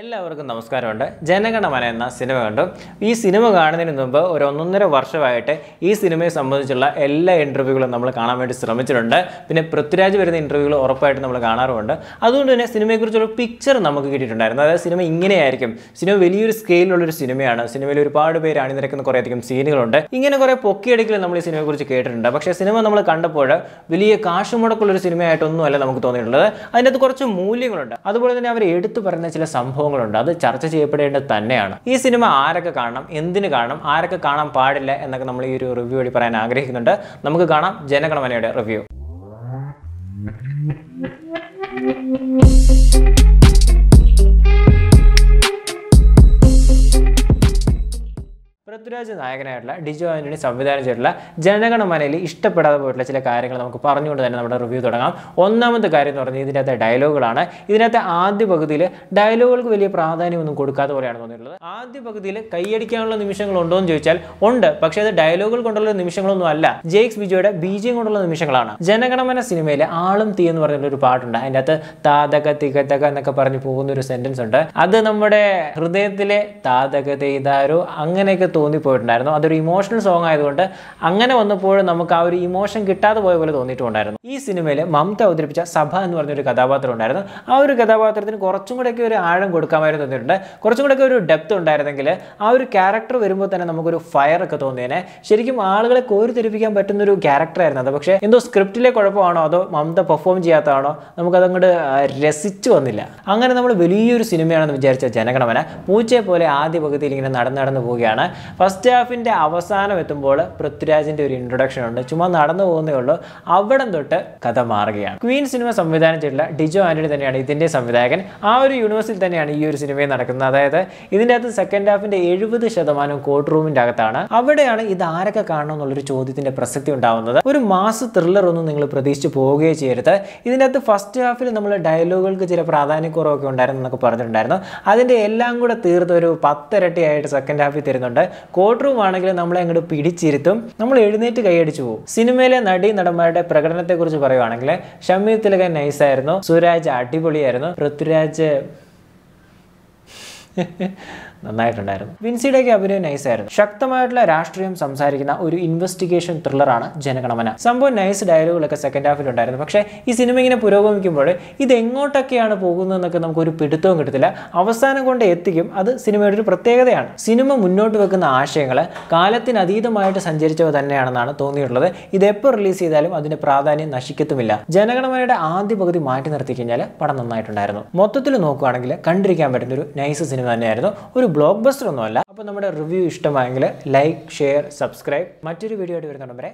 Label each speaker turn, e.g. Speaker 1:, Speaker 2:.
Speaker 1: എല്ലാവർക്കും നമസ്കാരമുണ്ട് ജനഗണമന എന്ന സിനിമ കണ്ടു ഈ സിനിമ കാണുന്നതിന് മുമ്പ് ഒരു ഒന്നൊന്നര വർഷമായിട്ട് ഈ സിനിമയെ സംബന്ധിച്ചുള്ള എല്ലാ ഇൻ്റർവ്യൂകളും നമ്മൾ കാണാൻ വേണ്ടി ശ്രമിച്ചിട്ടുണ്ട് പിന്നെ പൃഥ്വിരാജ് വരുന്ന ഇൻ്റർവ്യൂകൾ ഉറപ്പായിട്ട് നമ്മൾ കാണാറുമുണ്ട് അതുകൊണ്ട് തന്നെ സിനിമയെക്കുറിച്ചുള്ള പിക്ചർ നമുക്ക് കിട്ടിയിട്ടുണ്ടായിരുന്നു അതായത് സിനിമ ഇങ്ങനെയായിരിക്കും സിനിമ വലിയൊരു സ്കെയിലുള്ളൊരു സിനിമയാണ് സിനിമയിൽ ഒരുപാട് പേര് അണിനിരക്കുന്ന കുറേയധികം സീനുകളുണ്ട് ഇങ്ങനെ കുറേ പൊക്കിയടിക്കലും നമ്മൾ ഈ സിനിമയെക്കുറിച്ച് കേട്ടിട്ടുണ്ട് പക്ഷേ സിനിമ നമ്മൾ കണ്ടപ്പോൾ വലിയ കാശ് മുടക്കുള്ളൊരു സിനിമയായിട്ടൊന്നുമല്ല നമുക്ക് തോന്നിയിട്ടുള്ളത് അതിനകത്ത് കുറച്ച് മൂല്യങ്ങളുണ്ട് അതുപോലെ തന്നെ അവർ എടുത്തു പറയുന്ന ചില സംഭവം സംഭവങ്ങളുണ്ട് അത് ചർച്ച ചെയ്യപ്പെടേണ്ടത് തന്നെയാണ് ഈ സിനിമ ആരൊക്കെ കാണണം എന്തിനു കാണണം ആരൊക്കെ കാണാൻ പാടില്ല എന്നൊക്കെ നമ്മൾ ഈ ഒരു റിവ്യൂ വഴി പറയാൻ ആഗ്രഹിക്കുന്നുണ്ട് നമുക്ക് കാണാം ജനഗണമനയുടെ റിവ്യൂ പൃഥ്വിരാജ് നായകനായിട്ടുള്ള ഡിജോ ആന്റണി സംവിധാനം ചെയ്തിട്ടുള്ള ജനഗണമനയിൽ ഇഷ്ടപ്പെടാതെ പോയിട്ടുള്ള ചില കാര്യങ്ങൾ നമുക്ക് പറഞ്ഞുകൊണ്ട് തന്നെ നമ്മുടെ റിവ്യൂ തുടങ്ങാം ഒന്നാമത്തെ കാര്യം എന്ന് പറഞ്ഞാൽ ഇതിനകത്തെ ഡയലോഗുകളാണ് ഇതിനകത്തെ ആദ്യ പകുതിയിൽ ഡയലോഗുകൾക്ക് വലിയ പ്രാധാന്യമൊന്നും കൊടുക്കാത്ത പോലെയാണ് തോന്നിയിട്ടുള്ളത് ആദ്യ പകുതിയിൽ കൈയടിക്കാനുള്ള നിമിഷങ്ങൾ ഉണ്ടോ എന്ന് ചോദിച്ചാൽ ഉണ്ട് പക്ഷേ അത് ഡയലോഗുകൾ കൊണ്ടുള്ള നിമിഷങ്ങളൊന്നും അല്ല ജെയ്ക്സ് ബിജോയുടെ ബീജിയം കൊണ്ടുള്ള നിമിഷങ്ങളാണ് ജനഗണമന സിനിമയിൽ ആളും തീ എന്ന് പറഞ്ഞിട്ടുള്ള ഒരു പാട്ടുണ്ട് അതിൻ്റെ അകത്ത് താതക തികതക എന്നൊക്കെ പറഞ്ഞു പോകുന്ന ഒരു സെന്റൻസ് ഉണ്ട് അത് നമ്മുടെ ഹൃദയത്തിലെ താതക തെയ്താരോ അങ്ങനെയൊക്കെ തോന്നി തോന്നിപ്പോയിട്ടുണ്ടായിരുന്നു അതൊരു ഇമോഷണൽ സോങ് ആയതുകൊണ്ട് അങ്ങനെ വന്നപ്പോഴും നമുക്ക് ആ ഒരു ഇമോഷൻ കിട്ടാതെ പോയ പോലെ തോന്നിയിട്ടുണ്ടായിരുന്നു ഈ സിനിമയിൽ മമത അവതരിപ്പിച്ച സഭ എന്ന് പറഞ്ഞൊരു കഥാപാത്രം ഉണ്ടായിരുന്നു ആ ഒരു കഥാപാത്രത്തിന് കുറച്ചും കൂടെയൊക്കെ ഒരു ആഴം കൊടുക്കാമായിരുന്നു തോന്നിയിട്ടുണ്ട് കുറച്ചും കൂടെയൊക്കെ ഒരു ഡെപ്ത് ഉണ്ടായിരുന്നെങ്കിൽ ആ ഒരു ക്യാരക്ടർ വരുമ്പോൾ തന്നെ നമുക്കൊരു ഫയറൊക്കെ തോന്നിയേനെ ശരിക്കും ആളുകളെ കോരിത്തെരിപ്പിക്കാൻ പറ്റുന്നൊരു ക്യാരക്ടറായിരുന്നു അത് പക്ഷേ എന്തോ സ്ക്രിപ്റ്റിലെ കുഴപ്പമാണോ അതോ മമത പെർഫോം ചെയ്യാത്തതാണോ നമുക്കതങ്ങോട്ട് രസിച്ചു വന്നില്ല അങ്ങനെ നമ്മൾ വലിയൊരു സിനിമയാണെന്ന് വിചാരിച്ച ജനഗണമന പൂച്ചയെ പോലെ ആദ്യ പകുതിയിൽ ഇങ്ങനെ നടന്ന് നടന്നു പോവുകയാണ് ഫസ്റ്റ് ഹാഫിൻ്റെ അവസാനം എത്തുമ്പോൾ പൃഥ്വിരാജിൻ്റെ ഒരു ഇൻട്രൊഡക്ഷൻ ഉണ്ട് ചുമ്മാ നടന്നു പോകുന്നേ ഉള്ളൂ അവിടം തൊട്ട് കഥ മാറുകയാണ് ക്വീൻ സിനിമ സംവിധാനം ചെയ്തിട്ടുള്ള ഡിജോ ആൻ്റണി തന്നെയാണ് ഇതിൻ്റെ സംവിധായകൻ ആ ഒരു യൂണിവേഴ്സിൽ തന്നെയാണ് ഈ ഒരു സിനിമയും നടക്കുന്നത് അതായത് ഇതിൻ്റെ അകത്ത് സെക്കൻഡ് ഹാഫിൻ്റെ എഴുപത് ശതമാനം കോർട്ട് റൂമിൻ്റെ അകത്താണ് അവിടെയാണ് ഇത് ആരൊക്കെ കാണണം എന്നുള്ളൊരു ചോദ്യത്തിൻ്റെ പ്രസക്തി ഉണ്ടാവുന്നത് ഒരു മാസ് ത്രില്ലർ ഒന്നും നിങ്ങൾ പ്രതീക്ഷിച്ച് പോവുകയേ ചെയ്യരുത് ഇതിൻ്റെ അകത്ത് ഫസ്റ്റ് ഹാഫിൽ നമ്മൾ ഡയലോഗുകൾക്ക് ചില പ്രാധാന്യക്കുറവൊക്കെ ഉണ്ടായിരുന്നു എന്നൊക്കെ പറഞ്ഞിട്ടുണ്ടായിരുന്നു അതിൻ്റെ എല്ലാം കൂടെ തീർത്ത് ഒരു പത്തരട്ടിയായിട്ട് സെക്കൻഡ് ഹാഫിൽ തരുന്നുണ്ട് കോർട്ട് റൂം ആണെങ്കിൽ നമ്മളെ അങ്ങോട്ട് പിടിച്ചിരുത്തും നമ്മൾ എഴുന്നേറ്റ് കൈയടിച്ചു പോകും സിനിമയിലെ നടി നടന്മാരുടെ പ്രകടനത്തെക്കുറിച്ച് പറയുവാണെങ്കിൽ ഷമീർ തിലകൻ നൈസായിരുന്നു സുരാജ് അടിപൊളിയായിരുന്നു പൃഥ്വിരാജ് നന്നായിട്ടുണ്ടായിരുന്നു വിൻസിയുടെയൊക്കെ അഭിനയം നൈസായിരുന്നു ശക്തമായിട്ടുള്ള രാഷ്ട്രീയം സംസാരിക്കുന്ന ഒരു ഇൻവെസ്റ്റിഗേഷൻ ത്രില്ലറാണ് ജനഗണമന സംഭവം നൈസ് ഡയലോഗുകളൊക്കെ സെക്കൻഡ് ഹാഫിലുണ്ടായിരുന്നു പക്ഷേ ഈ സിനിമ ഇങ്ങനെ പുരോഗമിക്കുമ്പോൾ ഇത് എങ്ങോട്ടൊക്കെയാണ് പോകുന്നതെന്നൊക്കെ നമുക്കൊരു പിടുത്തവും കിട്ടത്തില്ല അവസാനം കൊണ്ട് എത്തിക്കും അത് സിനിമയുടെ ഒരു പ്രത്യേകതയാണ് സിനിമ മുന്നോട്ട് വെക്കുന്ന ആശയങ്ങൾ കാലത്തിന് അതീതമായിട്ട് സഞ്ചരിച്ചവ തന്നെയാണെന്നാണ് തോന്നിയിട്ടുള്ളത് ഇത് എപ്പോൾ റിലീസ് ചെയ്താലും അതിൻ്റെ പ്രാധാന്യം നശിക്കത്തുമില്ല ജനഗണമനയുടെ ആദ്യ പകുതി മാറ്റി നിർത്തി കഴിഞ്ഞാൽ പടം നന്നായിട്ടുണ്ടായിരുന്നു മൊത്തത്തിൽ നോക്കുകയാണെങ്കിൽ കണ്ടിരിക്കാൻ പറ്റുന്ന ഒരു നൈസ് സിനിമ തന്നെയായിരുന്നു ഒരു ബ്ലോക്ക് ബസ്റ്റർ ഒന്നുമല്ല അപ്പോൾ നമ്മുടെ റിവ്യൂ ഇഷ്ടമായെങ്കിൽ ലൈക്ക് ഷെയർ സബ്സ്ക്രൈബ് മറ്റൊരു വീഡിയോ ആയിട്ട് വരുന്നുണ്ട് വരെ